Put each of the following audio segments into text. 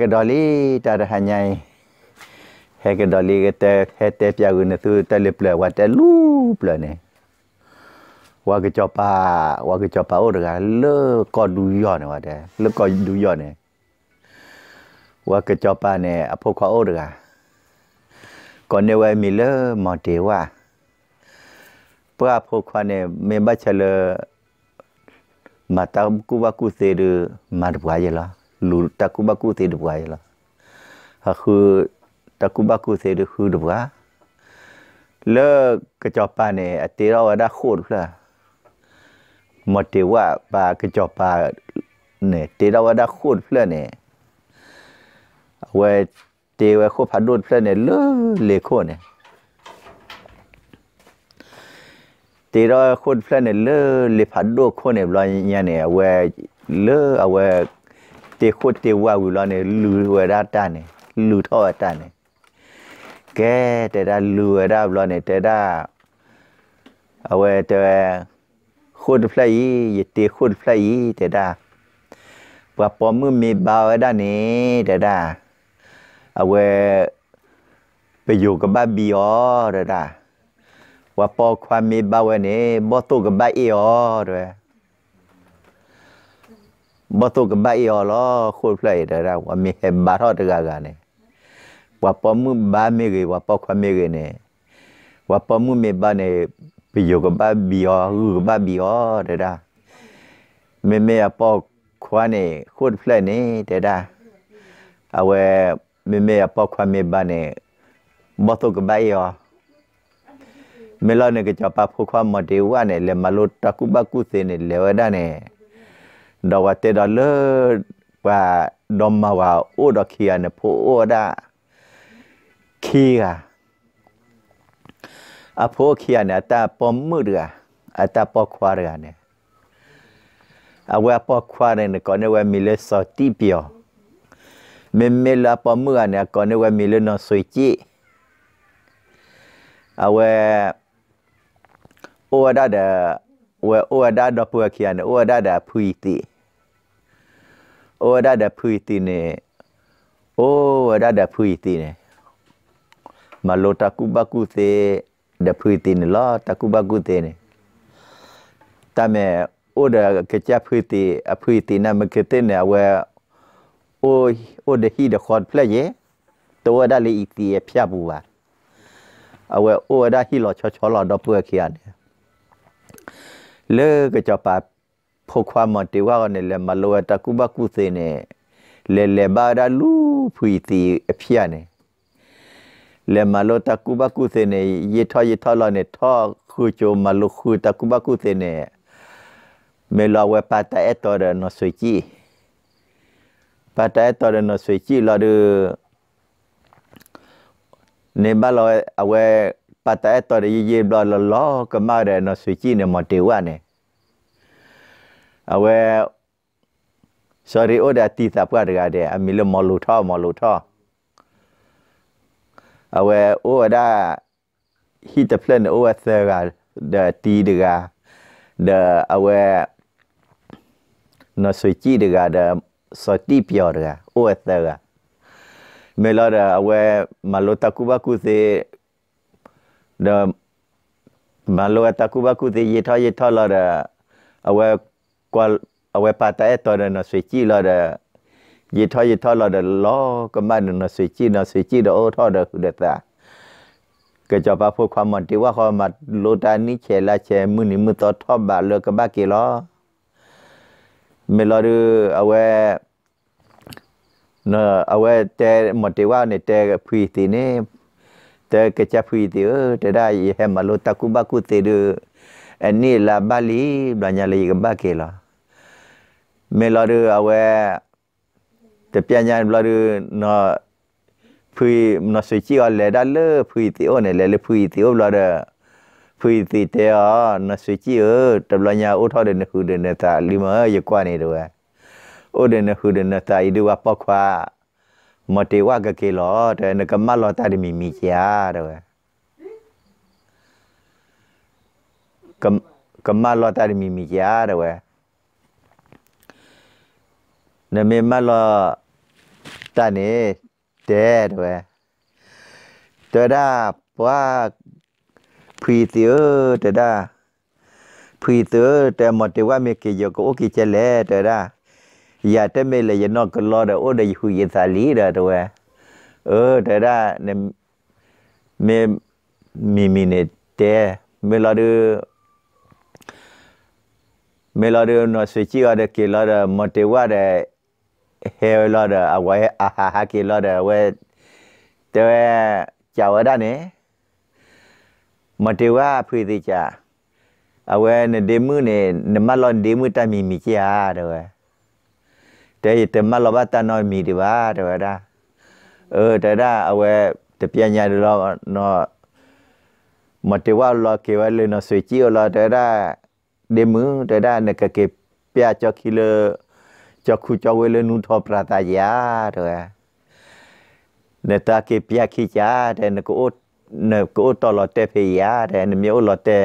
ကဒလီတာရဟညိုင်ဟဲကဒလီကတဲ့ဟဲတဲ့ပြကုနေသူတယ်လေပလဝတ်တယ်လူပလနေဝါကချပါဝါကချပါဩရကလေကောဒူယောနေဝတဲ့လေကောဒူယောနေဝါကချပါနေအဖို့ခောဩရကကောနေဝဲမီလေမတေဝါပွာဖို့ခွနေမေဘချလေမတာကူဝကူစေရမတ်ဝါရလားลูตะกุบักุเตดบวเหรอฮะคือตะกุบักุเตดคือดบวาเลิกกระจอบปาเนี่ยเตีเราได้โคตรละมาเทว่าปากระจอบปาเนี่ยเตีเราได้โคตรเพื่อเนี่ยเวเตีเวโคพัดโดนเพื่อเนี่ยเลิกเลโคเนี่ยตีเราโคตรเพื่อเนี่ยเลิกเลพัดโดนโคเนี่ยลอยเนี่ยเอาไว้เลิกเอาไวเตโคเตว่าวิลานี่ลือเวราตาเนี่ลือท่อตาเนี่แกแต่ได้ลือเวราบลาเนี่แต่ได้เอาไว้แต่โคตรพลายยเตโคุรพลายแต่ได้ว่าปอมือมีเบาได้เนี่ยแต่ได้เอาไว้ไปอยู่กับบ้าบีอ๋อแต่ได้ว่าปอความมีเบาเนี่ยบ่ตัวกับบ้าเออ๋อด้วยบตุกบายอลอคูพลายไดราว่ามีเฮบารอดกากาเนว่าพอมุบาเมไกว่าพอความเมเกเนว่าพอมุเมบาเนปิโยกบาบิอรูบาบิอเดราเมเมอพอควาเนคูพลายเนเดราเอาเวเมเมอปอความเมบาเนบตุกบายอเมลอนเนก็จะพาพูความมาเดียวาเนี่ยเลมาลุตะกุบักุเซเนเลวได้เนี่ยดาวเตดอเลอร์ว่าดอมมาว่าอุดอเคียนผู้อ้ด้เคียอาผู้เคียเนี่ยตาปอมมือเรืออตาปอควาเรือเนี่ยอาเวปอควาเนี่ยก่อนเนี่ยมีเลสอตีเปียวเมเมลาปอมือเนี่ยก่อนเนี่ยมีเลนอสุยจีอาเวโอ้ได้เด้อဝဲအိုဒါဒပွက်ခရနေအိုဒါဒါဖူတီအိုဒါဒါဖူတီနေအိုဒါဒါဖူတီနေမလိုတကူဘကူသေးဒဖူတီနေလာတကူဘကူသေးနေတမဲအိုဒါကကြဖူတီအဖူတီနာမကတဲ့နေဝဲအိုအိုဒဟီဒခေါ်ဖလဲရေတောဒါလေးဤတီဖြတ်ဘူးပါအဝဲအိုဒါဟီလောချောချောလောတော့ပွက်ခရနေလေကကြပါဖောက်ခွာမတေဝါနဲ့လေမလောတကုဘကုစေနဲ့လေလေဘာရလူဖွီတီအဖျာနဲ့လေမလောတကုဘကုစေနဲ့ရေထရေထလာနဲ့ထခူချိုမလခူတကုဘကုစေနဲ့မေလာဝပတာအတော်ရနဆွေကြီးပတာအတော်ရနဆွေကြီးလာဒနေဘလောအဝဲปัตตาตัวเยเยบลอลลอก็มาเรนสุจีเนี่ยมอเตวะเนี่ยเอาเว sorry โอดาตีสับก็เดกาเดอมีลมอลูท่อมอลูท่อเอาเวโอดาฮิตเพลนโอเซกาเดตีเดกาเดเอาเวนสุจีเดกาเดสตีเปียวเดกาโอเซกาเมลอดาเอาเวมาลตะคุบาคุเซဒါဘာလို့အတကူဘကူတည်ရထရထလာတဲ့အဝဲကွာအဝဲပါတဲ့တော်တဲ့နော်ဆွေကြည့်လာတဲ့ရထရထလာတဲ့လောကမန်နော်ဆွေကြည့်နော်ဆွေကြည့်တော့ထောတဲ့ခုတဲ့တာကကြပါဖို့ခွာမတီဝါခွာမလိုတာနိချေလာချေမှုနိမှုတော်ထဘလောကဘကေလောမေလာရအဝဲနော်အဝဲတဲမတီဝါနဲ့တဲဖီတီနေ te kecapui ti te dai he malu takuba ku te de ani la bali blanya le ga ba ke la me la de awe te pianya la de no pui no se chi le da le pui ti o ne le le pui ti o la de pui ti te a no se chi o te blanya o tho de ne hu de ne ta li ma ye kwa ni de wa o de ne hu de ne ta i de wa pa kwa မတေဝကကေလောတဲ့နကမလောတာဒီမီမီချာတဲ့ကမကမလောတာဒီမီမီချာတဲ့နမေမလောတန်နေတဲ့တဲ့တော်တာဘွားဖရီတီယတဲ့တာဖရီတီတဲ့မတေဝမေကေယောကိုအိုကေချဲလဲတဲ့တာ ya te me le ye no ko lo de o de hu ye sa li da to we o de da ne me mi mi ne te me la de me la de no se chi ga de ke la de mo te wa de he la de a wa a ha ha ke la de we te cha wa da ne mo te wa phi ti cha အဝဲနေဒေမှုနေနမလွန်ဒေမှုတမီမီကြာတော့แต่แต่มาลบตานอยมีดีว่าแต่ว่าได้เออแต่ได้เอาไว้แต่เปียญาดูเราเนาะมาเท่ว่าเราเกี่ยวเลยเนาะสวยจีเราแต่ได้เดมือแต่ได้เนี่ยก็เก็บเปียจอคิเลจอคูจอเวเลนุทอปราตายาเตอวเนี่ยตาเก็บเปียขี้จ้าแต่เนี่ยก็อดเนี่ยก็อดตลอดแต่พยายแต่เนี่ยมีอดตลอดแต่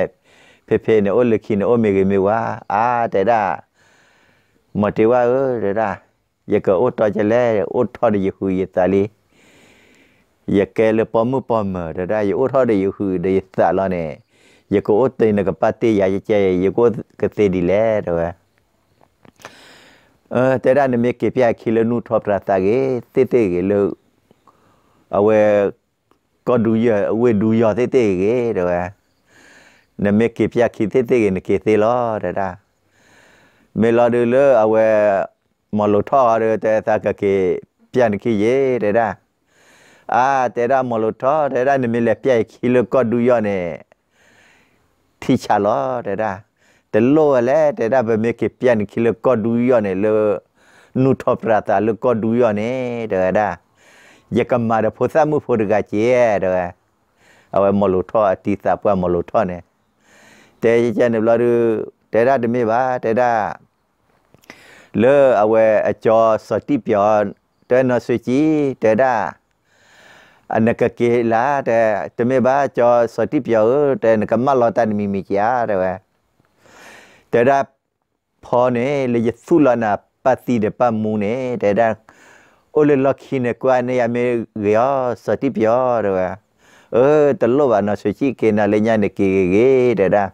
เพเพเนี่ยอดเลยขี้เนี่ยอดไม่เคไมีว่าอ่าแต่ได้မတေဝရရာယကအုတ်တော်ကြလဲအုတ်ထော်ရဟူယတလီယကဲလပမှုပမရရာယအုတ်ထော်ရဟူဒေသလာနေယကအုတ်တိနကပတိယာယကျဲယကကတိဒီလဲတော့အဲတရနမြေကပြခိလနုထောပရတာကေတေတေကေလို့အဝဲก็ดูเยอะเวดูยอเต้เต้เก๋เด้อนะเมกิปยาคิเต้เต้เก๋นเกเต้ลอเด้อမေလာဒူလအဝဲမလိုထောရတဲ့သကကေပြန်ခိရေတဲ့ဒါအာတဲ့ဒါမလိုထောတဲ့ဒါနမီလေပြိုက်ခီလကဒူရနေထိချလာတဲ့ဒါတလောလေတဲ့ဒါဗမေကေပြန်ခီလကဒူရနေလနုထောပရတာလကဒူရနေတဲ့ဒါယကမာရဖိုသမုဖိုရကချေတဲ့အဝဲမလိုထောအတိသပွဲမလိုထောနေတဲ့ကြံနေဘလာဒူတဲ့ဒါတမီပါတဲ့ဒါလေအဝဲအကျော်စတိပြောတဲနဆွေကြီးတဲဒါအနကကေလာတဲတမေဘာကျော်စတိပြောတဲနကမလောတန်မီမီကြာတဲ့ဝဲတဲဒါဖောနေလေယသုလနာပတိတပမူနေတဲဒါโอเลลคินกว่าเนี่ยเมเรียสติปยอด้วย ờ tớ lo bà nó sẽ chỉ kê na lên nhà này kì ghê để đa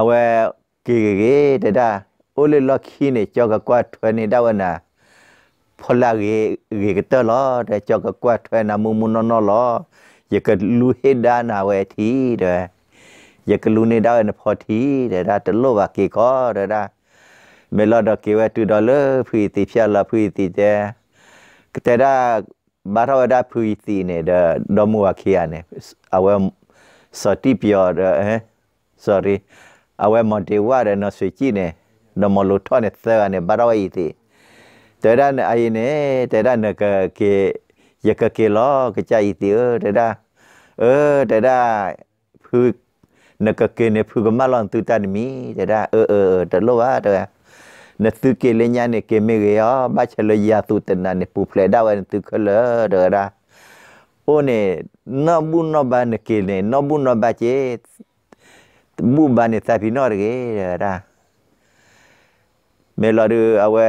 à về kì ghê để đa โอเลลอคีเนี่ยจอกกว่าถวยนี่ดาวนะพลาเรเรกตลอแต่จอกกว่าถวยนะมุมุนนอลอยะกลูเฮดานาเวทีเดยะกลูนี่ดาวนะพอทีเดดาตโลวาเกกอเดดาเมลอดเกวตูดอลฟรีติพยาลาฟรีติเจကတရာဘာရဝဒပူတီနေဒဒမူဝခီယာနေအဝဲစတိပီယောဒဟဲ sorry အဝဲမွန်တေဝါရနဆွေကြည့်နေดมลุทอเนี่ยเสือเนี่ยบารอยทีแต่ด้านไอ้เนี่ยแต่ด้านเนี่ยกเกยกเกล้อก็ใจทีเออแต่ด้าเออแต่ด้าพือนี่ยก็เกเนี่ยพือกมาลองตุ่ตานมีแต่ด้าเออเออแต่โลว่าแต่เนี่ยตื่นเกเลยเนี่ยเกไม่เกี้ยบ้าเฉลยยาตุตตนันเนี่ยปูเพลดาวันตุ่เขาเลยแต่ด้าโอ้เนี่ยนบุญนบานเกเนี่ยนบุญนบาเจบุบานเนี่ยสาพินอร์เกแต่ด้าเมลอดือเอาไว้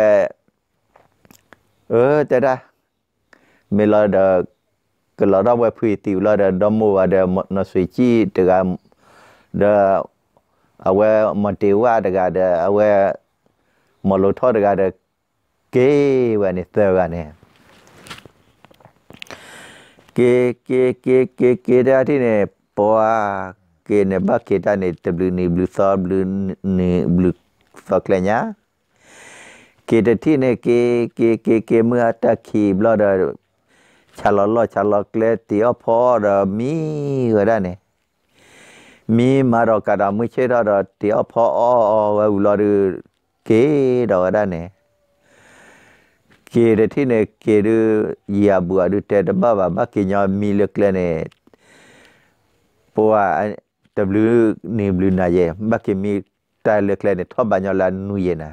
เออจะได้เมลอดก็เราได้ไว้พีติวเราได้ดมว่าเดนสุจีเดกาเดเอาไว้มัเติว่าเดกาเดเอาไว้มาลุทอเดกาเดเกวันนี้เตอกันเนีกยเกเกเกเกเกได้ที่เนี่ยปวเกเนี่ยบักเกได้เนี่ยตบลืนีบลูซอบลืนีบลูฟักเลยเนี่ยกิดที่เนี่ยเกเกเกเมื่อตะขีบเราอดชะลอเราชะลอกเลเตียวพอเรามีก็ได้เนี่ยมีมาเรากระดามไม่ใช่เรอเตียวพ่ออ๋อไวเราดูเกเราก็ได้เนี่ยเกิดที่เนี่ยเกิดอย่าบัวดูแต่ดบบ้าบ้าเกี่ยวมีเล็กเลยเนี่ยปัวแต่บลูนิ่บลูนายเย่บ้าเกี่มีแต่เล็กเลยเนี่ยทบบัญญัลานนุเยนะ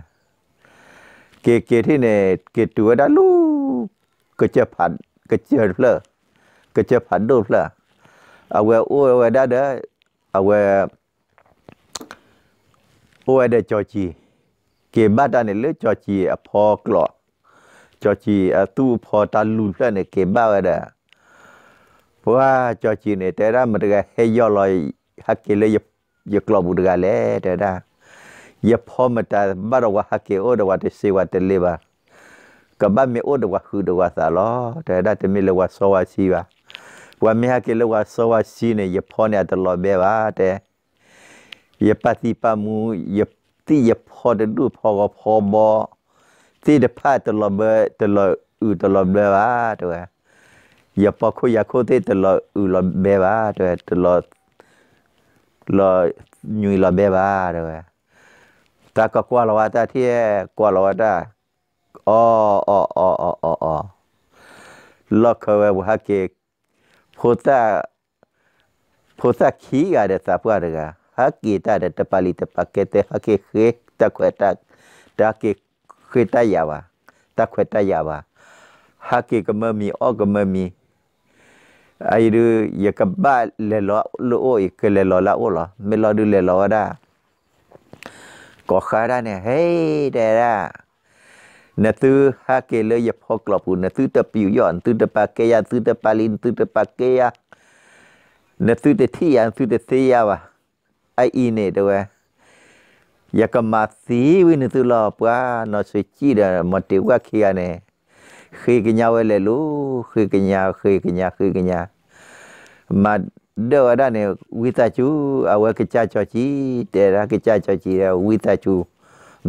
เกเกที่เนี่ยเกตัวดาลูก็จะผัดก็เจอเพลก็จะผัดดูเพลเอาเวอ้วเอาเวด้าเด้อเอาเวอ้วได้จอจีเกบ้าดาเนี่ยเลือจอจีอพอกลอจอจีอตู้พอตาลูเพลเนี่ยเกบ้าเด้อเพราะว่าจอจีเนี่ยแต่ละมันก็ห้ย่อลอยฮักเกเลยยกลอบุรกาแล้วแต่ได้ ya phomata barawa hake odawa te sewa te leba kaba me odawa hudawa thalo te da te mile wa sowa siwa wa me hake le wa sowa sine ya phone at lo be wa te ya pati pa mu ya ti ya pho de du pho ga pho bo ti de pha te lo be te lo u te lo be wa te wa ya pa ko ya ko te te lo u lo be wa te te lo lo nyui lo be wa te wa ตาก็กลัวเราว่าตาเที่ยกลัวเราว่าตาอ๋ออ๋ออ๋ออ๋ออโอล็อกเขาไว้ว่าเกพุทธะพุทธะขี้กันเด็ดสาพวกเด็กฮักกีตาเด็ดตะปาลีตะปักเกตฮักเกเคตะเควตาตะเกขเคตายาวะตะเควตายาวะฮักเกก็ไม่มีอ้อก็ไม่มีไอ้ดูอยากกับบ้าเลลอลูโออีกเลลอละโอ้ล่ะไม่รอดูเลลอได้ก็ขาได้เนี่ยเฮ้ยแต่ละนะตื้อฮาเกเลยอย่าพอกลับหูนะตื้อตะปิวย่อนตื้อตะปากเกยตื้อตะปาลินตื้อตะปากเกยนะตื้อตะที่ยันตื้อตะเสียวะไออีเนี่ยด้วย ya ka ma si wi ni tu la pa no se chi da ma ti wa khia ne khi ki nya we le lu khi ki nya khi ki nya khi ki nya ma ဒေါ်ရနေဝိသချူအဝဲကကြချောချီတဲရာကကြချောချီရဝိသချူ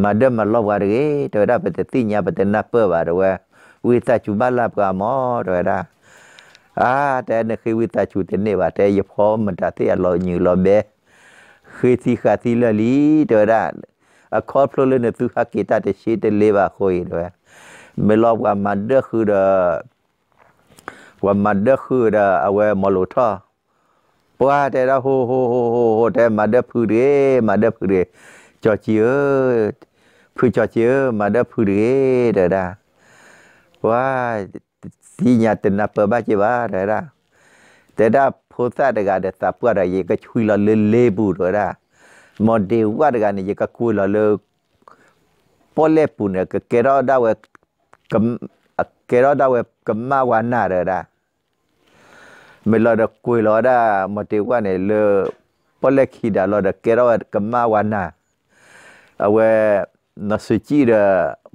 မဒမလောဝရရေဒေါ်ရပတတိညာပတနာပဝရဝဝိသချူဘလပ်ကမောဒေါ်ရအာတဲနခိဝိသချူတနေပါတဲရဖောမတတေအလောညူလောဘဲခေတိခတိလလီဒေါ်ရအခေါ်ဖလိုလနေသူဟာကေတာတရှိတလေးပါခွေဒေါ်ရမေလောကမဒခူဒဝမဒခူဒအဝဲမလောထောปวแต่เราโหโหโหโหแต่มาเดพูเรมาเดพูเรจอเจียพูจอเจียมาเดพูเรเดดาว่าที่ญาตินับเปิดบ้าจีบ้าเดดาแต่ดาโพสต์เดกาเดสาปวดอะไรก็ช่วยเราเล่เล่บูเดดามอเดว่าเดกาเนี่ยก็คุยเราเลิพอเล่ปุ่นเนี่ยก็เกล้าดาวเอกกเกล้าดาวเอกกมาวานาเดดาเมื่อเราไดุ้ยเราได้มาติว่าในยเลอพอเล็กขีดเราได้เกล้ากันมาวันน่ะเอาไว้นัสจีเด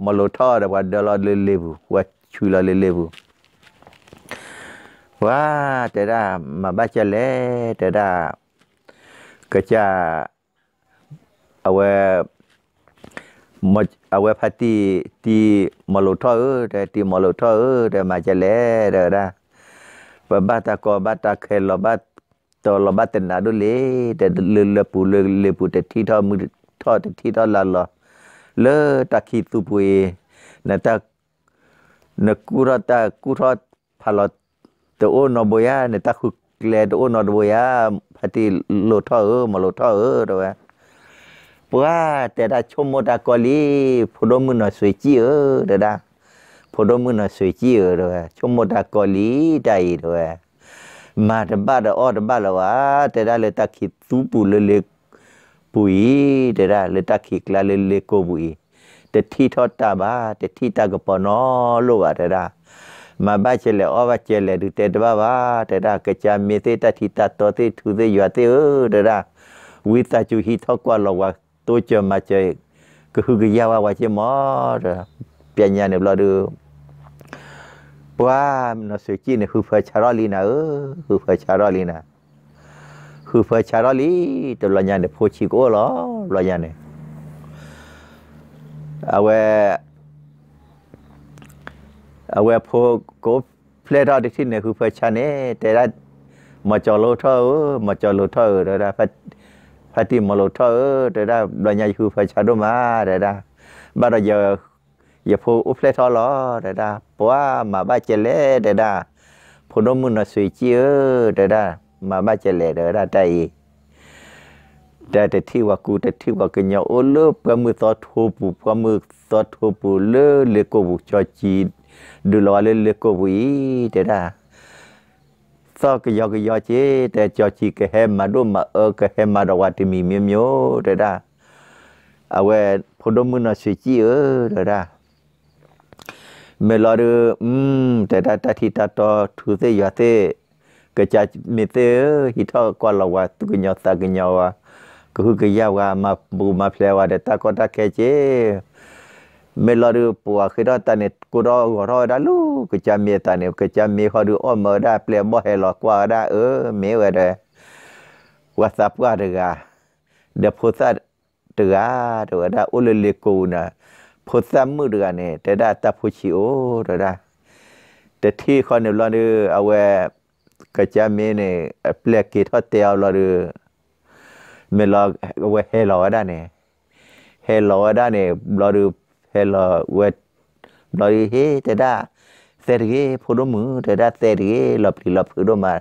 มาลทอดว่าเดลอเลเลบุว่าชุลเลเลบุว่าแต่ได้มาบ้าจะเล่แต่ได้ก็จะเอาไว้มาเอาไว้พัตตีตีมาลทอเออแต่ตีมาลทอเออแต่มาจะเล่แต่อด้บาตากอบาตาเคลบาตอลบาตนาดูเลยแต่เลือปูเลืลปูแต่ที่ทอมือทอดที่ทอลาลอเลตาขีดสุปุยนตานกูรอตากูรอพาลอตโอนอบยานตาคุกเลตโอนอบยาพัติโลทอเออมาโลทอเออด้วยว่าแต่ดาชมโมดากอลีพดมือหน่อยสวยจีเออเด้อကိုတော့မနဆွေကြည့်ရောချုံမတာကောလီတိုင်ရောမာတဘတ်အော်တဘတ်လောဝတဲဒါလေတခိသူပူလေလေပူဤတဲဒါလေတခိကလာလေလေကိုပူဤတတိထောတာပါတတိတကပေါ်နောလို့ပါတဲဒါမဘချေလေအောဘချေလေဒုတဲတဘပါတဲဒါကကြမေသေးတတိတတော်သေးသူသေးရွာသေးဟိုတဲဒါဝိတချူဟီထောက်ကွာလောဝတိုးချမချေကခုကရဝဝချေမောတဲ့ပညာနဲ့ဘလို့ว่ามันสุจีเนี่ยคือเฟอร์ชารอลีนะเออคือเฟอร์ชารอลีนะคือเฟอร์ชารอลีตัวลอยานเนี่ยโพชิโกหรอลอยานเนี่ยเอาไว้เอาไว้พโกเพลทอดที่เนี่ยคือเฟอร์ชาเน่แต่ละมาจอโลทอเออมาจอโลทอเออได้พัดพัดที่มาโลทอเออได้ลอยยานคือเฟอร์ชาโดมาได้บาราเยอยพูอุเพลทอลอเดดาเพราะว่ามาบ้าเจเลเดดาพนมุนสวยจีเอเดดามาบ้าเจเลเดดาใจแต่แต่ที่ว่ากูแต่ที่ว่ากันยาโอเลิบกมือซอทูปูกมือซอทูปูเลิเลโกบุจอจีดูลอเลเลโกบุอีเดดาซอกยอกยอเจแต่จอจีกแฮมมาดุมาเออกแฮมมาดวาติมีเมียมโยเดดาအဝဲဖုန်တော်မွန်းဆွေကြည့်ရတာมลอรอืมแต่ตาตาทีตาตอทุเสยาเตกะจะมีเตฮิตอกว่าเาว่าตุกญอตากญอว่าก็คือกยาว่ามาบูมาเพลว่าแตตาก็ตาแกเจเมลอรปัวคือดอตาเนกูรอกรอดาลูกจะมีตาเนกะจะมีขอดูอ้อมมอได้เปลบ่ให้หลอกว่าได้เออเมื่อไรวัาสับว่าเดกาเดพโพสัตเดกาเดว่าได้อุลลิกูนะพดซ้ำมือเดือเนี่ยแต่ได้ตาผู้ชิโอแต่ได้ แต่ที่คนเนี่ยเราเนี่ยเอาแวกระจามีเนี่ยเปลี่ยกีทอดเตียวเราเนี่ยไม่เราเอาแวเฮลอได้เนี่ยเฮลอได้เนี่ยเราเนี่ยเฮลอเวทเราเนี่ยเฮแต่ได้เสร็จเกพูดมือแต่ได้เสร็จเกหลับหลับผูดมา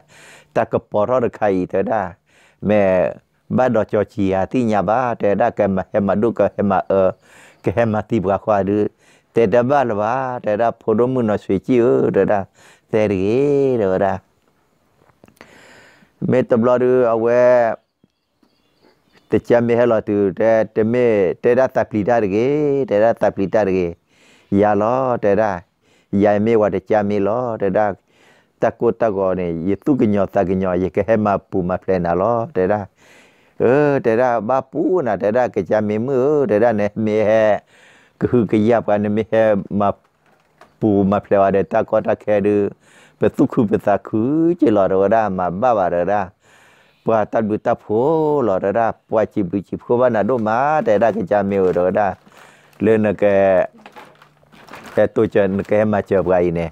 ตากระปอรอดใครแต่ได้แม่บ้านดอกจอจีอาที่ยาบ้าแต่ได้แกมาเฮมาดูก็เฮมาเออကဲမတိဘွားခွာဒူတေတဘလဘာတေတာဖိုဒမှုနဆွေချီဟိုတေတာသေရီတော့ဒါမေတ္တဘလဒူအဝဲတချမေဟလာတူတဲတမေတေတာတပလီတာတကေတေတာတပလီတာတကေယာလောတေတာယာမေဝတချမေလောတေတာတကုတကောနေယေတုကညော တကညောယေကဟမပူမဖလဲနာလောတေတာเออแต่ได้บาปูนะแต่ลด้กิจามีมือแต่ลด้เนี่ยมีแ่คือขยับกันมีแ่มาปูมาเปลวเดตาก็ตาแคดูเป็นสุขุเป็นสาคือเจลอดรดามาบ้าบาร์ดาปวตาบุตาโพหลอระดาปวจิบุจิบก็ว่านาดดมาแต่ได้กระจายมีรไดาเรื่องนั่นแกแต่ตัวจะนัแกมาเจอไงเนี่ย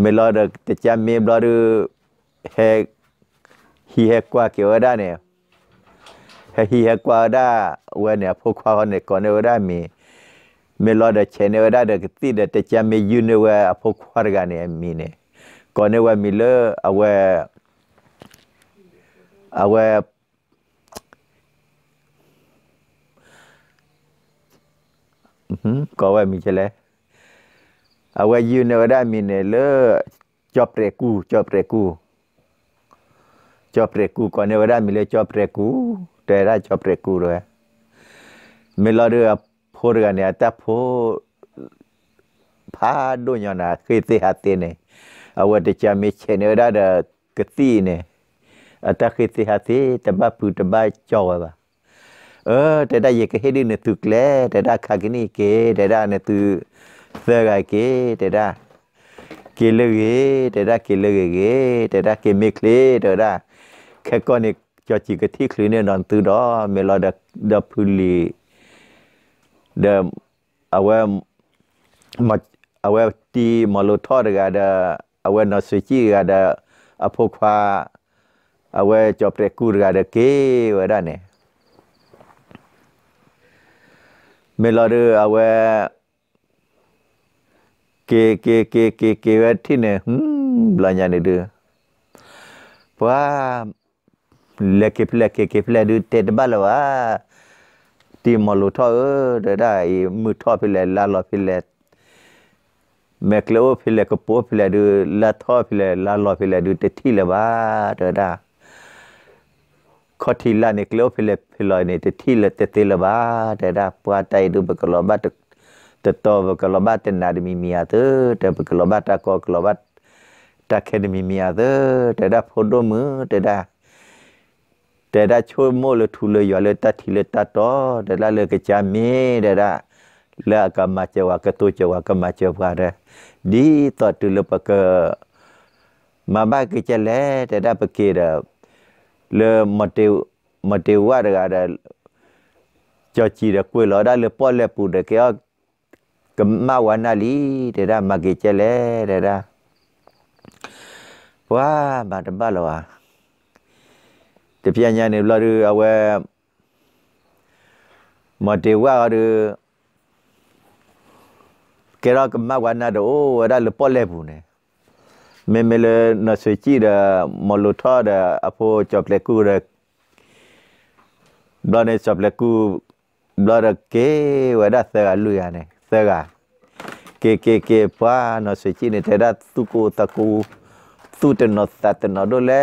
ไม่รอดแต่จะมีรอดูแฮฮีแฮกว่าเกี่ยวได้เนี่ยเฮียกว่าได้เวเนี่ยพวกควาเนี่ยก่อนเนี่ยได้มีเมลอดเชนเนี่ยได้เด็กตีเด็กแต่จะมียูเนี่ยพวกควากันเนี่ยมี เนี่ยก่อนเนี่ยมีเลอเอาไว้เอาไว้ก็ว่ามีเช่ไมเอาไว้ยูเนี่ยได้มีเนี่ยเลอจอบเรกูจอบเรกูจอบเรกู ก่อนเนี่ยวาได้มีเลอจอบเรกูแต่ได้จอบเรกูเลยเมื่อเราเรือพูดกันเนี่ยแต่พูพาดูยอนะคือสิหัดเนี่ยเอาว่าจะมีเชนเอได้เดกตีเนี่ยแต่คือสิหัดแต่บ้าพูดแต่บ้าจอว่ะเออ แต่ได้ยังก็ให้ดีเนี่ยถูกแล้วแต่ได้ขากินี่เกแต่ได้เนี่ยตือเสื้อไงเกแต่ได้เกลือเกแต่ได้เกลือเกแต่ได้เกเมคลีแต่ได้แค่ก้อนเนี่ยจจีกที่คลีเนี่ยนอนตือดอเมลอดดาพุลีเดเอาว่มาเอาว่ทีมาลุทอดกัเดเอาวนสุจีกัเดอภควาเอาวจอบเรกูร์กัเดเกวด้เนี่ยเมลอดเอาวเกเกเกเกเกเวที่เนี่ยฮึมบลัญญาเนี่ยเดือว่าลเก็บเล็ก็เล็กเดูเต็ดบ้าเลยวะทีมอลุท่อเออได้มือท่อพิเลลาลอพิเลเมกเลโอพิเลกโปพิเลดูลาท่อพิเลลาลอพิเลดูเต็ที่เลยวะได้ข้อที่ลาเนกเลโอพิเลพิลอยเนี่ยเต็ที่เลยเต็เต็เลยวะได้ปวดใจดูเบกลอบัตเต็ตโตเบกลอบัตเต็นนาดมีมีอาเต็เบกลอบัตตะโกกลอบัตตะเคดมีมีอาเต็ได้ได้พอดมือได้ได้แต่ละช่วยโมเลทุเลยอยู่เลยตัดทีเลยตัดต่อแต่ละเลยกระจามีแต่ละละกมาเจวากระตัวเจวากมาเจวาเรดีต่อตุลปะกมาบ้านกิจแลแต่ละปะเกดเลมาเตวมาเตวว่าเรอะไรจอจีระกุยหลอได้เลยป้อนเลยปูเด็กก็กมาวานาลีแต่ละมากิจแลแต่ละว้ามาดับบ้าแล้วอ่ะတပြညာနေလာရအဝဲမတေဝါရကေရကမဝနာဒိုရလပေါ်လဲဘူးနေမေမေလနဆွေချီဒမလိုထာဒအဖိုချောကလက်ကူရဘလနေချောကလက်ကူဘလရကေဝဒသရလူရနေသရကေကေကေပါနဆွေချီနေတဲ့ဒသူကိုတကူသူတနသတနဒိုလဲ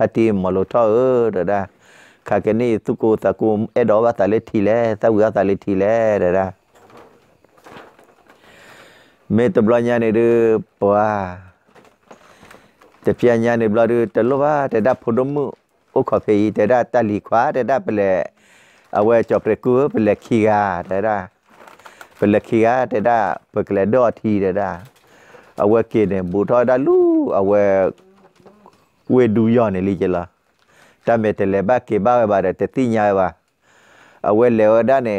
พาทีมอลทอเออระด้อคากนี่สุกูะกูเอดอวาตาเลทีแล้ตะาเวตาเลทีแล้ระด้อเมตบลญาเนเด้ปว่าจะ่เพียญาเนบลาเดูอแต่ลว่าแต่ดาพดมุโอขอเฟยแต่ดาตาลีขวาแต่ดาเปลเอาไว้จบเรกูเป็นเลขีกาแต่ดาเป็นเลขีกาแต่ดาเปเลดอทีแต่ดาเอาไว้เกณฑ์บูทอดาลูเอาไว้เวดูย้อนเลยเจละตามเตเลบาเก็บเอาไว้บาร์เตติญาไวาเอาเวเลวดานเน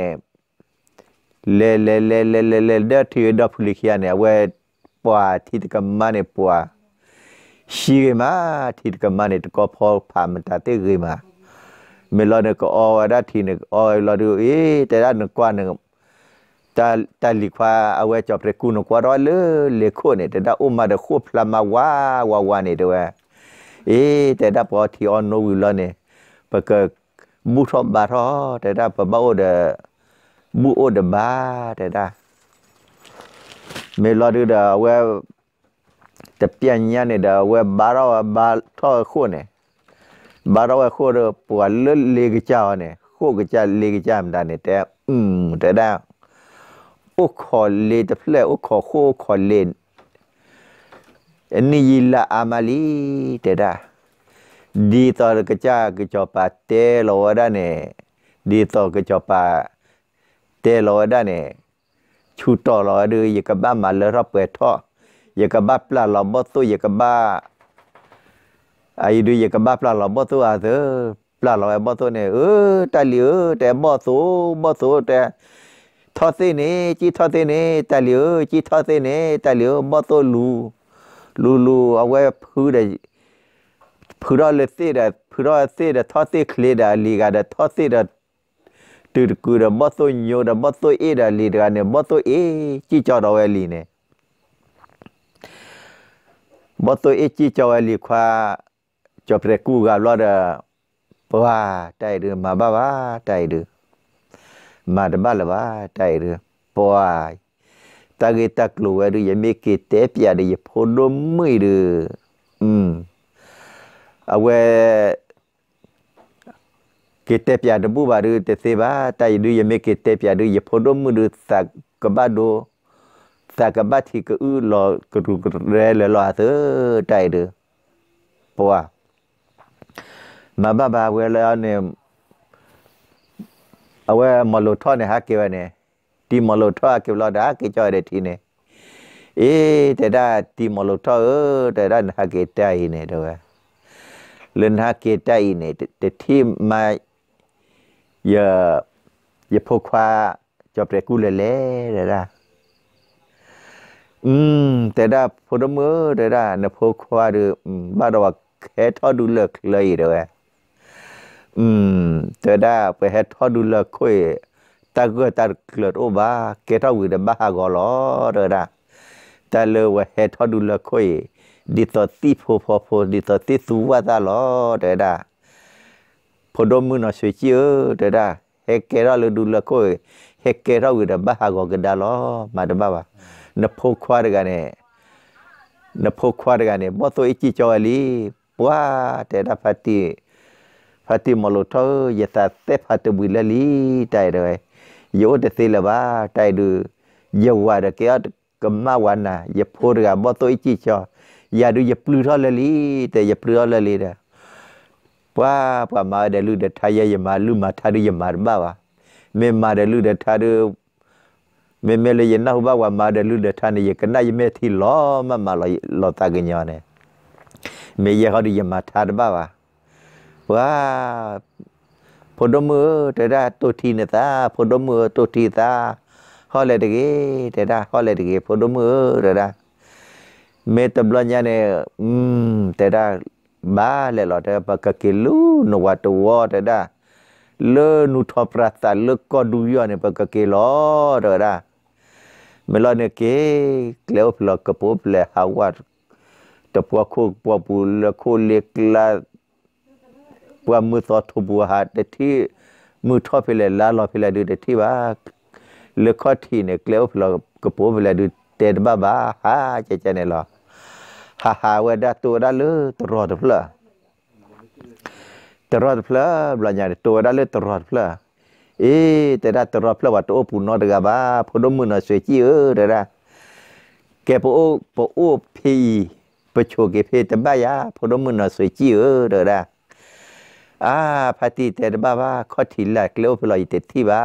เลเลเลเลเลเลเดที่ดอพลิกยาเนี่ยเวปวที่ตกมนเนี่ยปวชีมาที่ตกมัเนต่ยก็พอผ่านมันตาเตกมา เมลอนก็อได้าทีเนี่ยออเราดูเอ๊แต่ด้านหนึ่งกว่าหนึ่งตาตาลิควาเอาไว้จับเรกูนกว่าร้อยเลยเลโคเนี่ยแต่ด้านอุมาเดคู่พลามาวาวาวานี่ด้วยเอแต่ดับพอที่ออนโนวิลเนี่ยปะกะมุทบบาทอแต่ดับปะบ่เดบุโอเดบาแต่ดับเมลอดูดาเวแต่เปียนยาเนี่ยดาเวบาราบาทอคู่เนี่ยบาราเวคู่เดปวเลเลกเจ้าเนี่ยคู่กเจ้าเลกเจ้ามดาเนี่ยแต่อืมแต่ดับโอขอเลตะเพลโอขอคู่ขอเลนอันนี้ยิ่งละอามาลีเถอะดีต่อกระจากระจอบาเตะลอยได้เนี่ยดีต่อกระจอบาเตะลอยได้เนี่ยชูต่อลอยดูอยากกบ้ามาเลยรับเปิดท่ออยากกบ้าปลาลอบตู้อยากกบ้าไอ้ดูอยากกบ้าปลาลอบตู้อ่ะเธอะปลาลอยบตู้เนี่ยเออตาเหลือแต่บอสูบอสูแต่ทอดเส้นนี้จีทอดเส้นนี้แต่เหลือจีทอดเส้นนี้แต่เหลือบ่ตัวรูလူလူအဝဲဖူးတဲ့ဖူးတော့လေစေတဲ့ဖူးတော့စေတဲ့သောစေခလေတဲ့လီကတဲ့သောစေတဲ့တူကူတဲ့မတ်သွညိုတဲ့မတ်သွအေးတဲ့လီတဲ့နဲ့မတ်သွအေးကြည့်ကြတော့ဝဲလီနဲ့မတ်သွအေးကြည့်ကြဝဲလီခွာကြော်ပြကူကလောတဲ့ဘွာတိုက်ရမဘာဘာတိုက်ရမတဘလဘာတိုက်ရဘွာ targeta keluar ya meke tepi ada ya podomai de hmm awe kete pia de bu baru te seba tai du ya meke tepi ada ya podomu de sak kebado sak kebati ke u lo keru re le lo ase tai de poa ma ba ba we le ne awe malo thone ha ke ne ตีมลทอกิบลอดากิจอยเดทีเนี่ยเอ๊แต่ได้ตีมลทอเออแต่ด้ฮาเกตใจเนี่ยเด้อเล่นฮาเกตใจเนี่ยแต่ที่มาอย่าอย่าพกว่าจอบเรกูเล่เล่แต่ด้อืมแต่ได้พอดมือแต่ได้เนี่ยพกว้าดรือบ้าดราแค่ทอดูเลิกเลยเด้ออืมแต่ได้ไปแค่ทอดูเลิกคุยตะเกตะเกลดโอบาเกตาวิดบาฮากอลอเรดาตะเลวะเฮทอดุละคอยดิตอติโพโพโพดิตอติสุวะตะลอเรดาพอดมือนอสวยจิเอเรดาเฮเกราลดุละคอยเฮเกราวิดบาฮากอกดาลอมาดบาวะนโพควาดกะเนนโพควาดกะเนบ่โซอิจิจอลีปัวเตดาฟาติဖာတီမလိုတောယသသက်ဖတ်တဝီလလီတိုင်ရဲ yo te sila ba tai du yo wa de ke at kama wa na ye pho de ga bo to chi cho ya du ye plu tho le li te ye plu le li da pa pa ma de lu de tha ye ye ma lu ma tha du ye ma ba wa me ma de lu de tha du me me le ye na ba wa ma de lu de tha ne ye kana ye me thi lo ma ma lo lo ta ge nyo ne me ye ha du ye ma tha ba wa wa พดมือแต่ดาตัวทีเนตาพดมือตัวทีตาฮอลเลดเกีแต่ดาฮอลเลดเกพดมือแต่ดาเมตบลันยานี่อืมแต่ดาบ้าเลยหรอแต่ปากกิลูนวัตวแต่ดาเลนุทอปราตาเลก็ดูยอนี่ปากกิลอแต่ดาเมลอนเกเกลี้วพลอกกระปุบเลยฮาวัดแต่พวกคู่พวกบุลคู่เล็กละปวมือตอทบัวหาแต่ที่มือทออไปเลยลาลอไปเลยดูแต่ที่ว่าเลือกข้อที่เนี่ยเกลียวเรากระโปงไปเลยดูเต็ดบ้าบ้าฮ่าใจใจเนี่ยหรอฮ่าฮ่าเวดาตัวได้เลยตลอดเพลอตลอดเพลอบลายาตัวได้เลยตลอดเพลอเอ๊แต่ได้ตลอดเพลอว่าตัวปู้นอดกับบ้าพอดมือหนอเสวยจีเออแต่ไดแกปโอปโอพีประโชกเกเพแต่บ้ายาพอดมือหนอเสวยจีเออแต่ได้အာဖတိတေဘဘာခေါတိလကလောဖလိုက်တေတိဘာ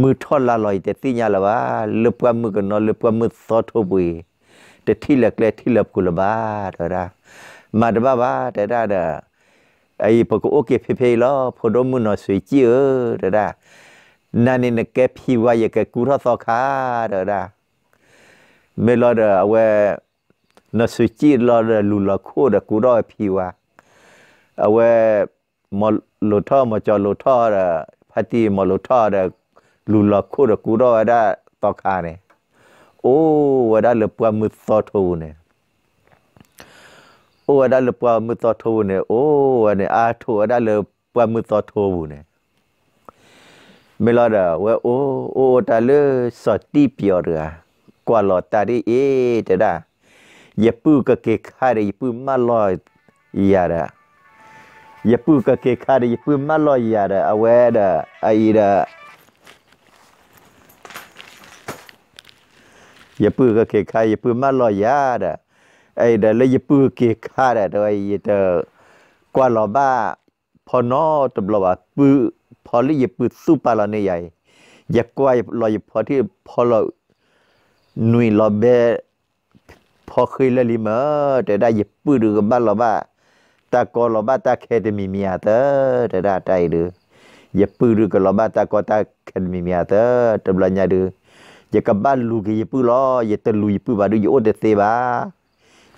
มือทอดละลอยแต่ที่ยาละว่าเลือบมือกันนอนเลือบมือซอทบุยแต่ที่ละแกลที่ละกุลบาเถอะนะมาดบ้าบ้าแต่ได้เด้อไอ้ปกโอเคเพเพล้อพอดมือนอสวยจีเออเถอะนะนั่นนี่นะแกพี่ว่าอย่าแกกูทอดซอคาเถอะนะไม่รอเด้อเว้นอสวยจีรอเด้อลุลอโคเด้อกูรอพี่ว่าเอาไว้มาลุท่อมาจอลุท่อระพัตีมาลุท่อระลูลกคู่ระกูรอได้ตอคาเนี่โอ้ว่าได้เลปวมือซอทูเนี่ยโอ้ว่าได้เลปวมือซอทูเนี่ยโอ้วันนี้อาทูว่าได้เลปวมือซอทูเนี่ยไม่รอดว่าโอ้โอ้ตาเลสอดตีเปียวเรือกว่าหลอดตาได้เอ๊จะได้ยาปื้อก็เกะค่าได้ยาปื้อมาลอยย่าได้ยปาูกัเกคาดยปาูมาลอยยาเดอเวเดอไอเดอยปาูกัเกคายปาูมาลอยยาเดอไอเดอแล้วยปาพูเกคาเดอไอเดอกว่าลอบ้าพอนอตบลว่าปือพอลอยปูสู้ปลาเรานใหญ่ อยากวาาลอยพอที่ พอเราหนุยลอเบพอเคยละลิมาแต่ได้ยปูดูกับบ้านลอบ้าตะกอลบาตาเคดมีเมียเตอระดาใจหรืออย่าปืนหรือกลบาตากอตาเคดมีเมียเตอตำลัญญาหรืออย่ากบ้านลูกอย่าปืนล้ออย่าตะลุยปืนบาดูอย่าโอเดเซบา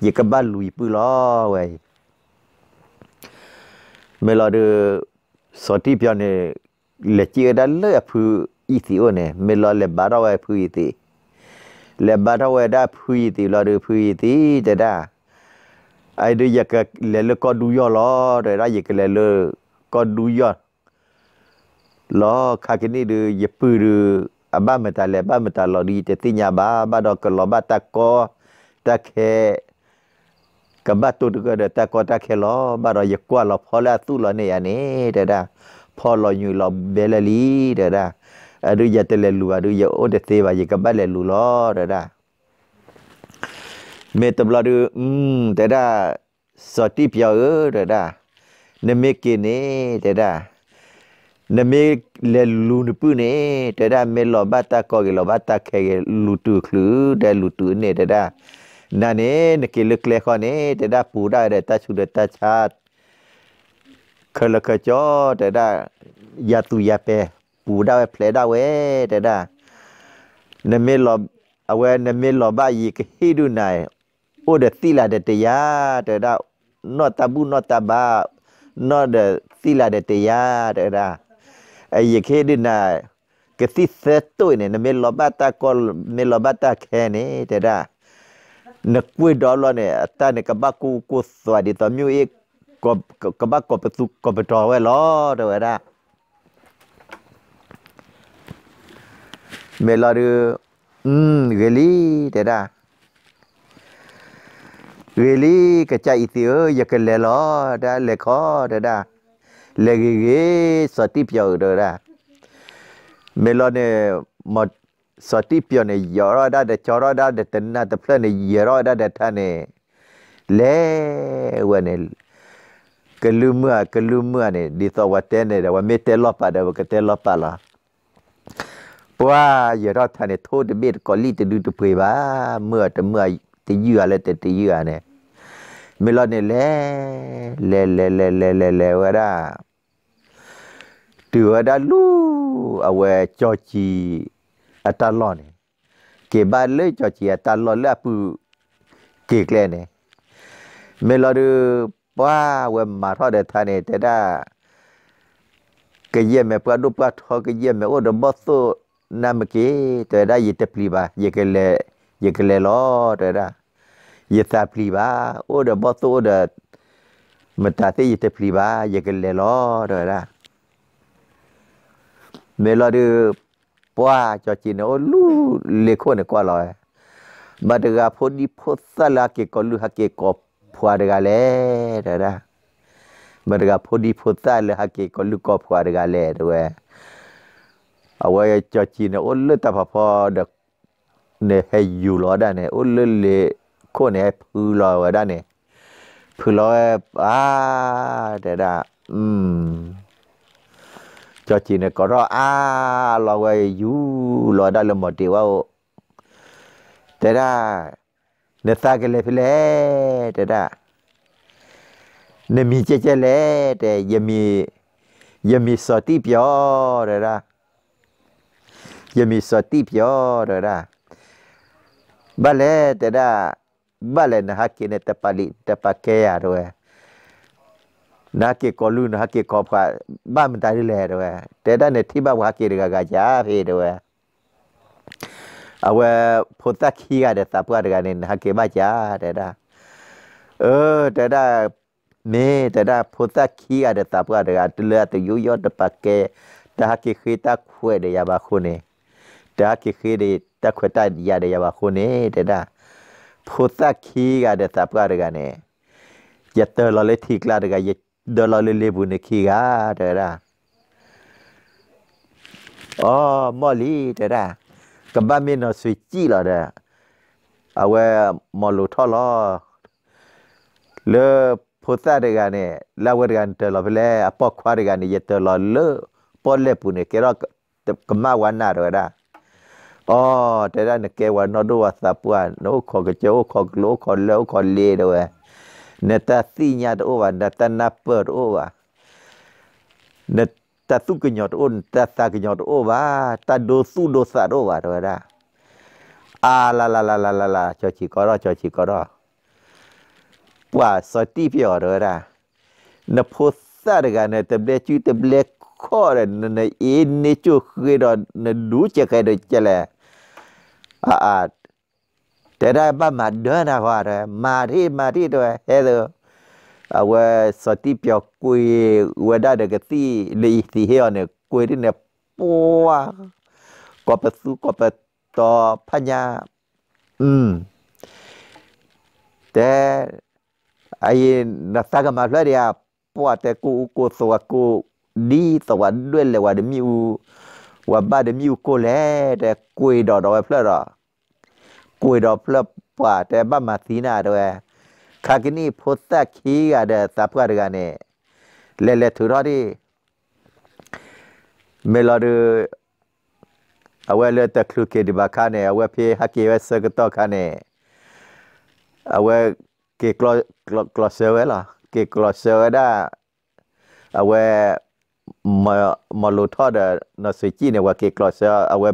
อย่ากบ้านลุยปืนล้อไว้เมื่อเราดูสอที่เพียงเนี่ยเลจีดันเลยพืออีสิโอเนี่ยเมื่อเราเลบาเราไว้พืออีสิเลบาเราไว้ได้พืออีสิเราดูพืออีสิจะได้ไอ้ดูอยากเลเลก็ดูยอล้อแต่ได้อยากเลเลก็ดูยอล้อคากินี่ดูอย่าปือดูบ้านมาตาเลบ้านมาตาลอดีแต่ติญาบ้าบ้าดอกกลอบ้าตะกอตะเคကဘတ်တုကဒတကတခဲလဘာရယကွာလဖလာသူလနေရနေတဲ့ဒါဖော်လညူလဘဲလလီတဲ့ဒါအဒူရတလေလူအဒူရအိုတဲ့သေးပါရကဘတ်လေလူလောတဲ့ဒါเมตบลาดูอืมแต่ได้สอตีเปียวเออแต่ได้นเมกินเน่แต่ได้นเมเลลูนปืนเน่แต่ได้เมลอบาตากอเกลอบาตาแคเกลูตูคลือได้ลูตูเน่แต่ได้นั่นเอเนกิเลกเลขอนี่แต่ได้ปูได้แต่ตาชุดแต่ชาชัเคลกจอแต่ได้ยาตุยาเปปูได้เพลได้เวแต่ได้นเมลอบเอาไว้นเมลอบ้ายีกให้ดูนายအိုတဲ့သီလာတဲ့တရားတဲ့ဒါနော့တဘူးနော့တဘာနော့တဲ့သီလာတဲ့တရားတဲ့ဒါအယခေဒနာကတိသက်တွင်းနေမေလဘတာကောမေလဘတာခဲနေတဲ့ဒါနကွေဒေါ်လာနဲ့အတနဲ့ကဘကူကိုစွာဒီတမျိုးေကကဘကပသူကပတော်ဝဲလောတော်ရမေလာရอืมเกลีเตดาရေလီကကြိုက်သီရကလေလောဒါလေခောဒါလေဂီဂီစတိပြောဒါမေလောနေမတ်စတိပြောနေရရဒါတဲ့ချောရဒါတဲ့တနာတဖလက်နေရရဒါတဲ့ထနေလေဝနေကလူမကလူမနေဒီတော့ဝတဲနေတယ်ဝမေတဲလောပါတယ်ဝကတဲလောပါလားပွာရရထနေထိုးတဘစ်ကောလီတဒူတပွေပါเมื่อတเมื่อတကြီးရလဲတတကြီးရနဲ့မလောနဲ့လဲလဲလဲလဲလဲလဲလဲဝရတူဝဒလူအဝဲကြော်ချီအတလောနဲ့ကေဘလေကြော်ချီအတလောလဲပူကေကလဲနဲ့မလောရပွားဝဲမာထောတဲ့ထာနဲ့တဒါကရဲ့မဲ့ပွားတို့ပွားထောကရဲ့မဲ့ဩဒဘတ်ဆိုနာမကေတဒါရစ်တပလီပါရကလေးยกเลลอดเลยนะยตาพลีบาโอดบอตโอดมันตาเตยตาพลีบายกเลลอดเลยนะเมื่อเราดูป้าจอจีนโอ้ลูเลโคนกว่าลอยบัดกาพอดีพอสลาเกกอลูฮักเกกอบพวาดกาเล่เลยนะบัดกาพอดีพอสลาฮักเกกอลูกอบพวาดกาเล่ด้วยเอาไว้จอจีนโอ้ลูตาพอพอดเนี่ยให้อยู่รอได้เนี่ยโอ้เล่เล่คนเนี่ยพือรอได้เนี่ยพือรออ่าแต่ด้อืมจอจีเนี่ยก็รออ่าเราไว้อยู่รอได้เลยหมดที่ว่าแต่ด้เนี่ยซาเกเลยพี่เล่แต่ด้เนี่ยมีเจเจเล่แต่ยังมียังมีสติปยอเลยด้ยังมีสติปยอเลยด้บาลีแต่ละบาลีนะฮะกินแต่ปลิแต่ปลาแก่ด้วยนักเกินกลุ่นนะฮะกินขอบขาบ้านมันตายเลยด้วยแต่ด้านที่บ้านว่ากินกับกะจ้าพีด้วยเอาไว้พุทธคีกันเด็ดสับปะเด็กันเองนะฮะกินมาจ้าแต่ด้าเออแต่ด้าเนี่ยแต่ด้าพุทธคีกันเด็ดสับปะเด็กันเลือดตัวยูยอดตัวปลากะแต่ฮักินขี้ตาขวยเดียบาคุณเองแต่ฮักินขี้ดีတခွတရရရပါခုနေတဲ့ဒါဖိုသခီကတဲ့တပ်ကရကနေရတလလေတိကလာတကရဒလလေလေဘူးနေခီကတဲ့ဒါအော်မော်လီတဲ့ဒါကဘာမင်းတော့ဆွေကြည့်လာတဲ့အဝဲမော်လိုထော်လာလေဖိုသတကနေလာဝဲကန်တလပလေအပေါခွားတကနေရတလလေပေါ်လေပူနေကြတော့ကမဝနာတော့ဒါအော်တဲ့ရနကဲဝနော်တို့ဝသပွားနော်ခေါ်ကကြောခေါ်ကလိုခေါ်လောခေါ်လေတော့နေတာသိညာတော့ဝနတနာပတ်တော့ဝနေတာသူကညောတော့တာသကညောတော့ဝတာဒိုစုဒိုစာတော့ဝတော့ရာအာလာလာလာလာလာလာချောချီကောတော့ချောချီကောတော့ပွာစတိပြောတော့ရာနဖို့စာရကနဲ့တဘလက်ချီတဘလက်ခေါ်ရနေနေအင်းနေချိုခေတော့နဒူးချက်ခဲတော့ချက်လဲอาดแต่ได้บ้ามาเดินนะว่าเลย มาที่มาที่ด้วยเฮ้ยเอยเวสติเปียกุยเวได้เด็กสี่ลีสี่เฮียเนี่ย กุยที่เนี่ยปัวก็ไปสู้ก็ไปต่อพญา อืม แต่ไอ้นักสั้างมาเลยเดียปัวแต่กูกูสวกูดี สวัสด้วยเลยว่าเดี๋ยวมีอูว่าบ้าเดมิวโกแลแต่กุยดอดอกเพลอรอกุยดอกเพลอป่าแต่บ้ามาสีนาด้วยคากินี่พุทธขี้กันเดสับกันกันเนี่ยเลเล่ทุรอดีเมลอดูเอาไว้เลตะครุกเกดมบาคาเนีเอาไว้พี่ฮักเกวสกตอคาเนีเอาไว้เกกลอกลอเซเวล่ะเกกลอเซเวด้าเอาไว้มามาลูทอดนสุจีเนี่ยว่า เกกลอเอาเว็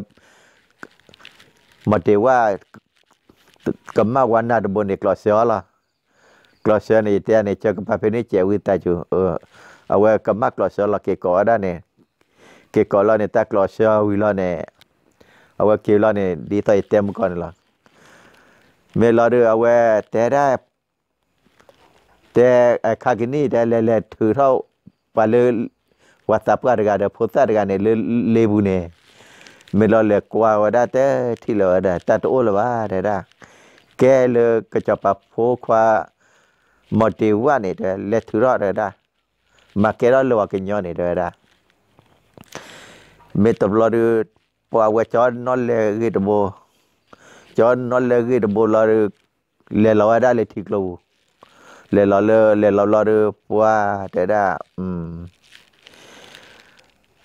มาเดว่ากรรมวันนาดบนเกลอเซอละกลอเซอในี่เตียนเจ้ากับพระเนเจวิตาจูเออเอาเว็กรรมกลอเซอละเกกอด้เนี่ยเกกอละเนี่ยตากลอเซอวิลาเนี่ยเอาเว็กิลาเนี่ยดีตาเต็มก่อนละเมื่อเราเรือเอาไว้แต่ได้แต่ไอ้คากินี่แต่เล่เล่ถือเท่าไปเลยวาสับกันกันเ้ยพูดสักกันเนี่ยเลบุเนี่ยไม่รอเลยกว่าวัาได้ที่เราได้แต่ตัวเราได้ได้แกเลยก็จะไปพูดคว่ามาดีว่าเนี่ยเลือดทรอดได้มาเกล้าเลว่กินย้อนเนี่ยได้ไม่ต้องรอดูพวันจอนนอนเลืยกี่ตัวจอนนอนเลืยกี่ตัวรอดูเลยเราได้เลยที่เราเลยเราเลยเลยเราเราดูว่าได้ได้อืม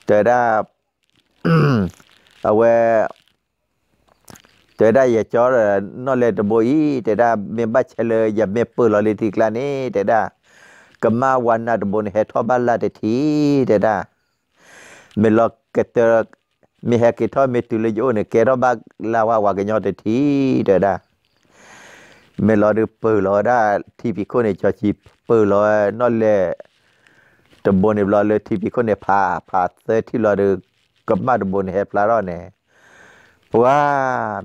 จะได้เอาไว้แต่ได้อย่าจอดนอเลตบอยแต่ได้เมบัชเชลยอย่า เมเปิลอะลรทีกลานี้แต่ได้กมาวันนัดบนเฮทอบัลลาแต่ทีแต่ได้เมลอกเกตมีเฮกิทอเมตุลโยเนยเกรบักลาวาวากยอแต่ทีแต่ได้เมลอดูเปิลอได้ ที่พิโคเนจอจีเปิลอนอเลตบนบลอเลยที่พี่คนเนี่ยพาพาเซที่เอาดูกับมาตบนเฮปลารอเนี่ยเพราะว่า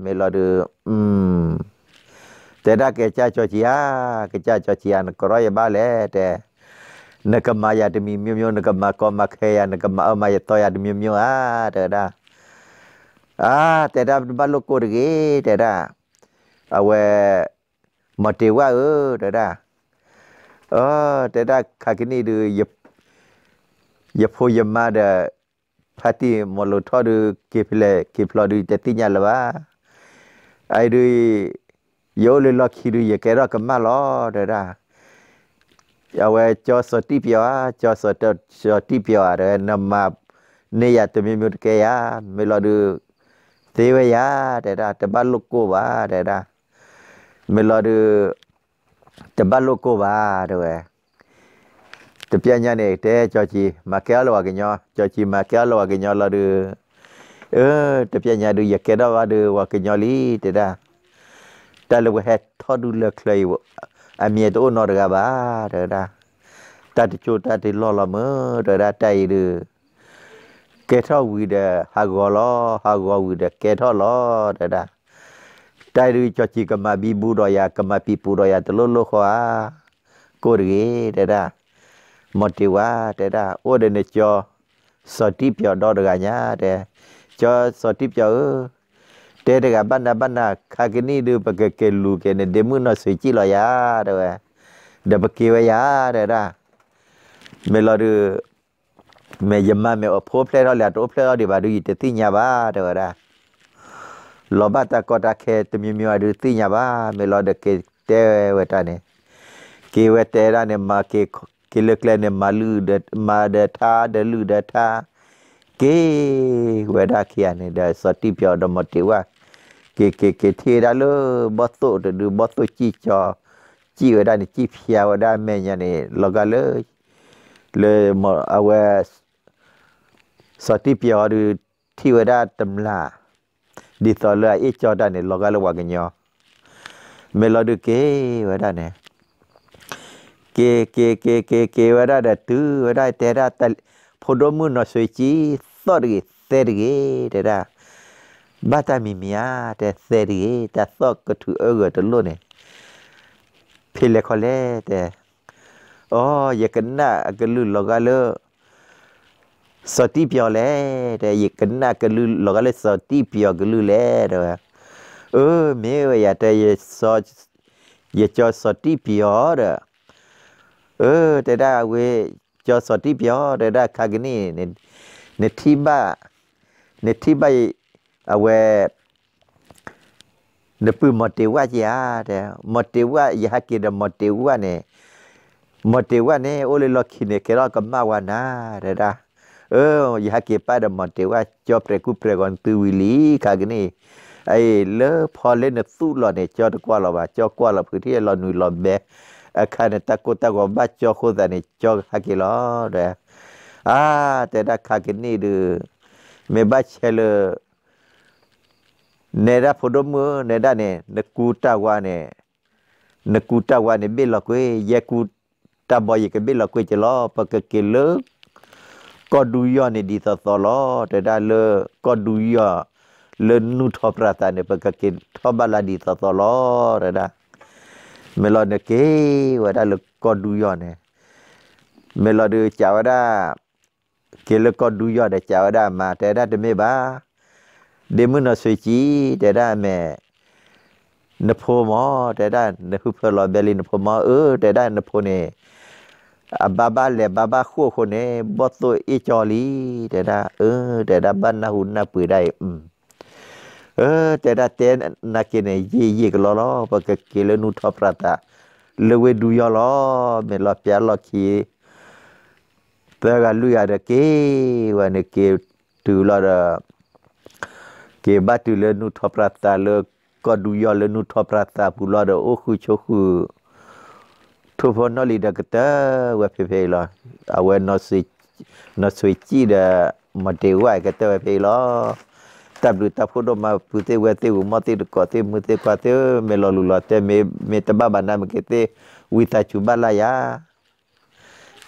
เมลอเดูอืมแต่ถ้าเกจ้าจอจียเกจ้าจอจียนก็ร้อยบ้าแล้วแต่นักมายาดมีมิวมิวนักมาก็มาเคยนักมาเอามายาตอยาดมีมิวอ่าแต่ได้อ่าแต่ถ้าบัลลูกกูดีแต่ไดเอาไว้มาเทว่าเออแต่ได้เออแต่ถ้าขากินี่ดูยับยพูยมาเดพัติมลทอดูเก็บเลยเก็บลอดูแต่ติญาลวะไอ้ดูโยเลยลอคิดูยแกรอกันมาลอเด้อราเอาไว้จอสติเปียวจอสตสติเปียวเด้อนำมาเนี่ยตมีมุดแกยาไม่ลอดูเทวยาเด้อราแต่บ้านลูกกูว่าเด้อราไม่ลอดูแต่บ้านลูกกูว่าเด้อတပြညာနဲ့တဲကြောချီမကဲလောကညောကြောချီမကဲလောကညောလာဒเออတပြညာတို့ရကဲတော့ဝါဒဝကညောလီတဒါတလဝဟက်ထောဒူလခလေဝအမြေတို့နော်တကပါတဒါတတချိုတတလောလမတဒါတိုင်ရကဲထောဝီဒဟာဂောလောဟာဂောဝီဒကဲထောလောတဒါတိုင်ရကြောချီကမဘီဘူးတော်ရကမပီပူတော်ရတလုံးလို့ခေါ်အားကိုရေတဒါမတီဝါတဲ့တာအိုဒနေကျော်စတိပြောတော့တကညာတဲ့ကျော်စတိပြောတဲ့တကဘန္နာဘန္နာခါကနီဒူပကကေလူကေနေဒေမုနဆွေကြည့်လို့ရတဲ့ဝဲဒပကေဝရတဲ့တာမေလော်ဒူမေယမမေအဖိုးဖလဲတော့လာတော့ဖလဲတော့ဒီပါဒူတတိညာပါတဲ့ဝဲလောဘတကောတာခဲတမြမြအဒူတိညာပါမေလော်ဒကေတဲဝဲတာနေကေဝဲတဲတာနေမာကေกเลกเลนมาลือเดมาเดตาเดลือเดตาเกเวดาเขียนเดสติปยอดมติว่าเกเกเกเทดาลบอตโตเดือบอตโตจีจอจีเวดาเน่จีพียวดาแม่ยเนี่ลกาเลยเลยมาเอาสติปยอดูที่เวดาตำลาดีต่อเลยอีจอดาเนี่ลกาเลว่ากันยอเมลอดูเกเวดาเนี่เกเกเกเกเกว่าได้แต่ตื้อว่าได้แต่ได้แต่พอดมุนนอสวยจีสอดเกเซรเกเด้ะบาตามีมีอาแต่เซรเกแต่สอดก็ถือเออตลอดเนี่ยเพลคอเลแต่อ๋ออยากันน่ะกันลุ่นลอกาเลสติเปียวเลแต่อยากันน่ะกันลุ่นลอก็เลสติเปียวกันลุ่นแลเด้อเออเมื่ออย่าแต่ยสอดอย่าจอสติเปียวเด้อเออแต่ได้เวจอสอดีเบียวแต่ได้คากนี่เนในที่บ้าเนที่บ้าเอาเวเดปืมอติว่าจีอาแต่มอติว่ายากิดมอติว่าเนี่ยมอติว่าเนี่ยโอเลลอกินเนี่ยเครอกับมาวานาแต่ได้เออยากกิป้าดมอติว่าจอเปรกุเปรกอนตัววิลีคากนี่ไอ้เลอพอเล่นสู้หลาเนี่ยจอดกว่าเราว่าจอกว่าเราพื้นที่เราหนุ่ยเราแบอาคารตะกุตะกบัดจคุตานี่จอกฮักิลอเดอ่าแต่ดักฮากินนี่ดูไมมบัดเชลเนราพดมือเนดาเนี่ยนกูตาวาเนี่ยนกูตาวาเนี่ยเบลกุยยกูตาบอยกับเบลกุยจะล้อปะกเกลก็ดูย่อเนี่ดีสอสอลอแต่ได้เลก็ดูย่อเลนุทอปราตาเนี่ปะกเกทอบาลาดีสอสอลอแต่ได้เมลอดเกว่าได้ลก็ดูยอเนี่ยเมลอดจาวดาเกลก็ดูยอดจาวดามาแต่ได้เดเมบาเดมุนอสวยจีแต่ได้แม่นโพมอแต่ได้นฮุเพลอเบลินโพมอเออแต่ได้นโพเนบาบาเลบาบาคู่คนเนบอตัวอีจอลีแต่ได้เออแต่ได้บ้านนาหุนนาปือได้อืมเออแต่ละเต้นนักเกเนยี่ยี่ก็ลอลอปกเกลนูทอปราตาเลเวดูยอลอเมลอเปียลอคีเปกลุยอะไรเกวันเกตูลอระเกบัตุเลนูทอปราตาเลก็ดูยอเลนูทอปราตาปุลอระโอคุโชคุทุพนอลีดกเตวเปเปลอเอาเวนอสินอสวิจีเดมาเตวายกเตวเปลอ tablu tapodo ma pute wete u mate de kote mute pate me lolu lote me me taba bana me kete wita chubala ya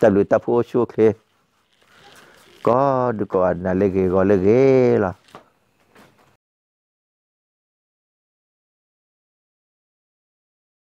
tablu tapo shokle ko du ko na lege go lege la